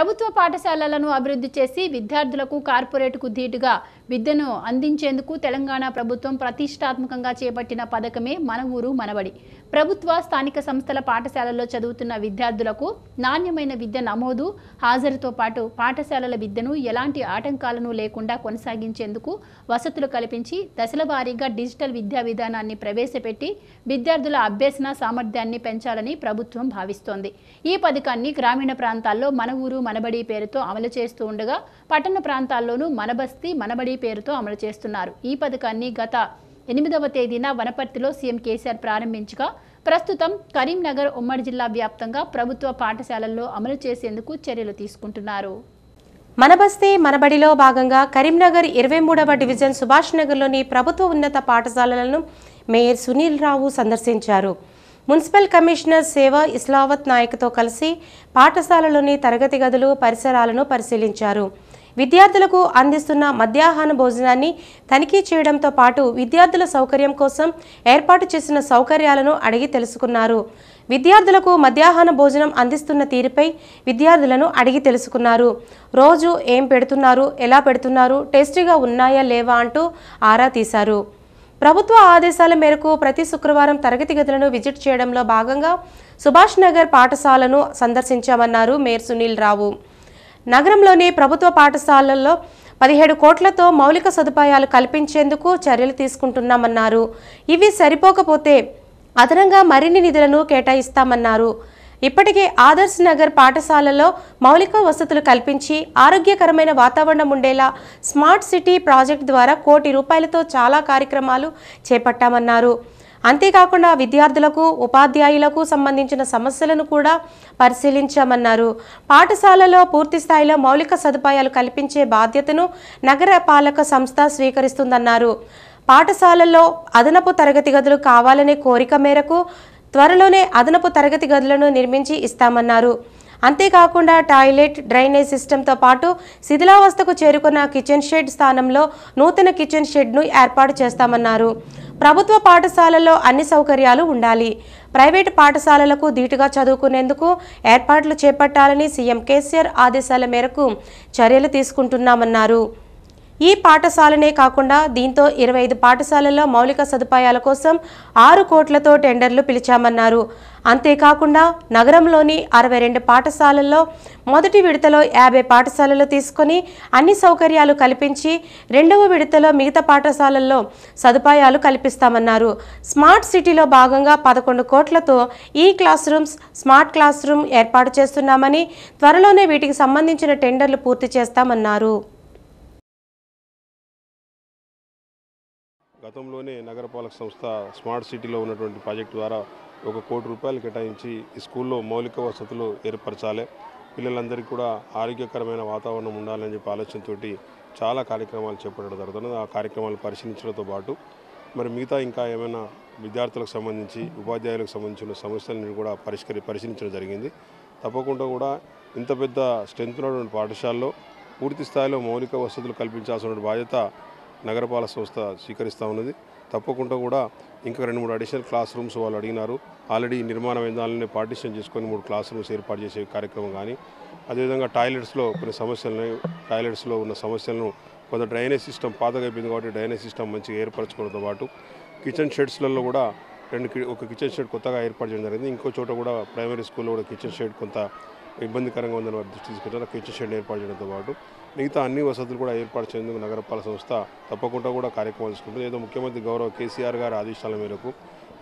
ప్రభుత్వ పాఠశాలలను అభివృద్ధి చేసి విద్యార్థులకు కార్పొరేట్కు ధీటుగా విద్యను అందించేందుకు తెలంగాణ ప్రభుత్వం ప్రతిష్టాత్మకంగా చేపట్టిన పథకమే మన ఊరు మనబడి ప్రభుత్వ స్థానిక సంస్థల పాఠశాలల్లో చదువుతున్న విద్యార్థులకు నాణ్యమైన విద్య నమోదు హాజరుతో పాటు పాఠశాలల విద్యను ఎలాంటి ఆటంకాలను లేకుండా కొనసాగించేందుకు వసతులు కల్పించి దశలవారీగా డిజిటల్ విద్యా విధానాన్ని ప్రవేశపెట్టి విద్యార్థుల అభ్యసన సామర్థ్యాన్ని పెంచాలని ప్రభుత్వం భావిస్తోంది ఈ పథకాన్ని గ్రామీణ ప్రాంతాల్లో మన ఊరు మనబడి పేరుతో అమలు చేస్తూ ఉండగా పట్టణ ప్రాంతాల్లోనూ మనబస్తి మనబడి పేరుతో అమలు చేస్తున్నారు ఈ పథకాన్ని గత ఎనిమిదవ తేదీన వనపర్తిలో సీఎం కేసీఆర్ ప్రారంభించగా ప్రస్తుతం కరీంనగర్ ఉమ్మడి జిల్లా వ్యాప్తంగా ప్రభుత్వ పాఠశాలల్లో అమలు చేసేందుకు చర్యలు తీసుకుంటున్నారు మనబస్తే మనబడిలో భాగంగా కరీంనగర్ ఇరవై మూడవ డివిజన్ సుభాష్ నగర్లోని ప్రభుత్వ ఉన్నత పాఠశాలలను మేయర్ సునీల్ రావు సందర్శించారు మున్సిపల్ కమిషనర్ సేవ ఇస్లావత్ నాయక్తో కలిసి పాఠశాలలోని తరగతి గదులు పరిసరాలను పరిశీలించారు విద్యార్థులకు అందిస్తున్న మధ్యాహ్న భోజనాన్ని తనిఖీ చేయడంతో పాటు విద్యార్థుల సౌకర్యం కోసం ఏర్పాటు చేసిన సౌకర్యాలను అడిగి తెలుసుకున్నారు విద్యార్థులకు మధ్యాహ్న భోజనం అందిస్తున్న తీరుపై విద్యార్థులను అడిగి తెలుసుకున్నారు రోజు ఏం పెడుతున్నారు ఎలా పెడుతున్నారు టేస్టీగా ఉన్నాయా లేవా అంటూ ఆరా తీశారు ప్రభుత్వ ఆదేశాల మేరకు ప్రతి శుక్రవారం తరగతి గదులను విజిట్ చేయడంలో భాగంగా సుభాష్ నగర్ పాఠశాలను సందర్శించామన్నారు మేయర్ సునీల్ రావు నగరంలోని ప్రభుత్వ పాఠశాలల్లో పదిహేడు కోట్లతో మౌలిక సదుపాయాలు కల్పించేందుకు చర్యలు తీసుకుంటున్నామన్నారు ఇవి సరిపోకపోతే అదనంగా మరిన్ని నిధులను కేటాయిస్తామన్నారు ఇప్పటికే ఆదర్శ్ నగర్ పాఠశాలలో మౌలిక వసతులు కల్పించి ఆరోగ్యకరమైన వాతావరణం ఉండేలా స్మార్ట్ సిటీ ప్రాజెక్ట్ ద్వారా కోటి రూపాయలతో చాలా కార్యక్రమాలు చేపట్టామన్నారు అంతేకాకుండా విద్యార్థులకు ఉపాధ్యాయులకు సంబంధించిన సమస్యలను కూడా పరిశీలించామన్నారు పాఠశాలలో పూర్తి స్థాయిలో మౌలిక సదుపాయాలు కల్పించే బాధ్యతను నగర పాలక సంస్థ స్వీకరిస్తుందన్నారు పాఠశాలల్లో అదనపు తరగతి గదులు కావాలనే కోరిక మేరకు త్వరలోనే అదనపు తరగతి గదులను నిర్మించి ఇస్తామన్నారు అంతేకాకుండా టాయిలెట్ డ్రైనేజ్ సిస్టంతో పాటు శిథిలావస్థకు చేరుకున్న కిచెన్ షెడ్ స్థానంలో నూతన కిచెన్ షెడ్ను ఏర్పాటు చేస్తామన్నారు ప్రభుత్వ పాఠశాలల్లో అన్ని సౌకర్యాలు ఉండాలి ప్రైవేటు పాఠశాలలకు ధీటుగా చదువుకునేందుకు ఏర్పాట్లు చేపట్టాలని సీఎం కేసీఆర్ ఆదేశాల మేరకు చర్యలు తీసుకుంటున్నామన్నారు ఈ పాఠశాలనే కాకుండా దీంతో ఇరవై ఐదు పాఠశాలల్లో మౌలిక సదుపాయాల కోసం ఆరు కోట్లతో టెండర్లు పిలిచామన్నారు అంతేకాకుండా నగరంలోని అరవై రెండు పాఠశాలల్లో మొదటి విడతలో యాభై పాఠశాలలు తీసుకొని అన్ని సౌకర్యాలు కల్పించి రెండవ విడతలో మిగతా పాఠశాలల్లో సదుపాయాలు కల్పిస్తామన్నారు స్మార్ట్ సిటీలో భాగంగా పదకొండు కోట్లతో ఈ classrooms smart classroom ఏర్పాటు చేస్తున్నామని త్వరలోనే వీటికి సంబంధించిన టెండర్లు పూర్తి చేస్తామన్నారు గతంలోనే నగరపాలక సంస్థ స్మార్ట్ సిటీలో ఉన్నటువంటి ప్రాజెక్టు ద్వారా ఒక కోటి రూపాయలు కేటాయించి ఈ స్కూల్లో మౌలిక వసతులు ఏర్పరచాలి పిల్లలందరికీ కూడా ఆరోగ్యకరమైన వాతావరణం ఉండాలని చెప్పి ఆలోచనతో చాలా కార్యక్రమాలు చేపట్టడం జరుగుతున్నది ఆ కార్యక్రమాలు పరిశీలించడంతో పాటు మరి మిగతా ఇంకా ఏమైనా విద్యార్థులకు సంబంధించి ఉపాధ్యాయులకు సంబంధించిన సమస్యలను కూడా పరిష్కరి పరిశీలించడం జరిగింది తప్పకుండా కూడా ఇంత పెద్ద స్ట్రెంత్ ఉన్నటువంటి పాఠశాలలో పూర్తి స్థాయిలో మౌలిక వసతులు కల్పించాల్సిన బాధ్యత నగరపాలక సంస్థ స్వీకరిస్తూ ఉన్నది తప్పకుండా కూడా ఇంకా రెండు మూడు అడిషనల్ క్లాస్ రూమ్స్ వాళ్ళు అడిగినారు ఆల్రెడీ నిర్మాణం విధానాలనే పార్టిషన్ చేసుకొని మూడు క్లాస్ రూమ్స్ ఏర్పాటు చేసే కార్యక్రమం కానీ అదేవిధంగా టాయిలెట్స్లో కొన్ని సమస్యలను టాయిలెట్స్లో ఉన్న సమస్యలను కొంత డ్రైనేజ్ సిస్టమ్ పాతగా అయిపోయింది కాబట్టి డ్రైనేజ్ సిస్టమ్ మంచిగా ఏర్పరచుకోవడంతో పాటు కిచెన్ షెడ్స్లలో కూడా రెండు ఒక కిచెన్ షెడ్ కొత్తగా ఏర్పాటు చేయడం జరిగింది ఇంకో చోట కూడా ప్రైమరీ స్కూల్లో కూడా కిచెన్ షెడ్ కొంత ఇబ్బందికరంగా ఉందని వారి దృష్టి తీసుకుంటారు కిచెన్ షెడ్ ఏర్పాటు చేయడంతో పాటు మిగతా అన్ని వసతులు కూడా ఏర్పాటు చేసేందుకు నగరపాలక సంస్థ తప్పకుండా కూడా కార్యక్రమాలు తీసుకుంటుంది ఏదో ముఖ్యమంత్రి గౌరవ కేసీఆర్ గారి ఆదేశాల మేరకు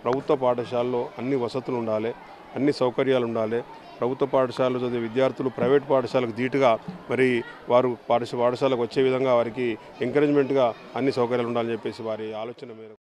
ప్రభుత్వ పాఠశాలలో అన్ని వసతులు ఉండాలి అన్ని సౌకర్యాలు ఉండాలి ప్రభుత్వ పాఠశాలలో చదివే విద్యార్థులు ప్రైవేట్ పాఠశాలకు ధీటుగా మరి వారు పాఠశాల పాఠశాలకు వచ్చే విధంగా వారికి ఎంకరేజ్మెంట్గా అన్ని సౌకర్యాలు ఉండాలని చెప్పేసి వారి ఆలోచన మేరకు